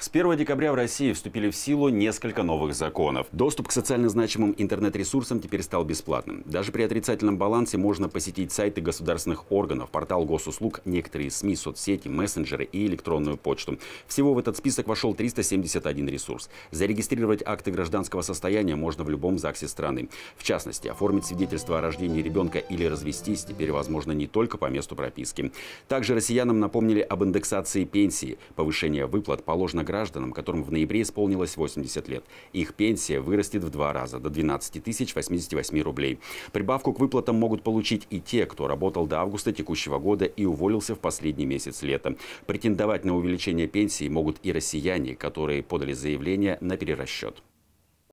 С 1 декабря в России вступили в силу несколько новых законов. Доступ к социально значимым интернет-ресурсам теперь стал бесплатным. Даже при отрицательном балансе можно посетить сайты государственных органов, портал госуслуг, некоторые СМИ, соцсети, мессенджеры и электронную почту. Всего в этот список вошел 371 ресурс. Зарегистрировать акты гражданского состояния можно в любом ЗАГСе страны. В частности, оформить свидетельство о рождении ребенка или развестись теперь возможно не только по месту прописки. Также россиянам напомнили об индексации пенсии. Повышение выплат положено гражданам, которым в ноябре исполнилось 80 лет. Их пенсия вырастет в два раза, до 12 тысяч 88 рублей. Прибавку к выплатам могут получить и те, кто работал до августа текущего года и уволился в последний месяц лета. Претендовать на увеличение пенсии могут и россияне, которые подали заявление на перерасчет.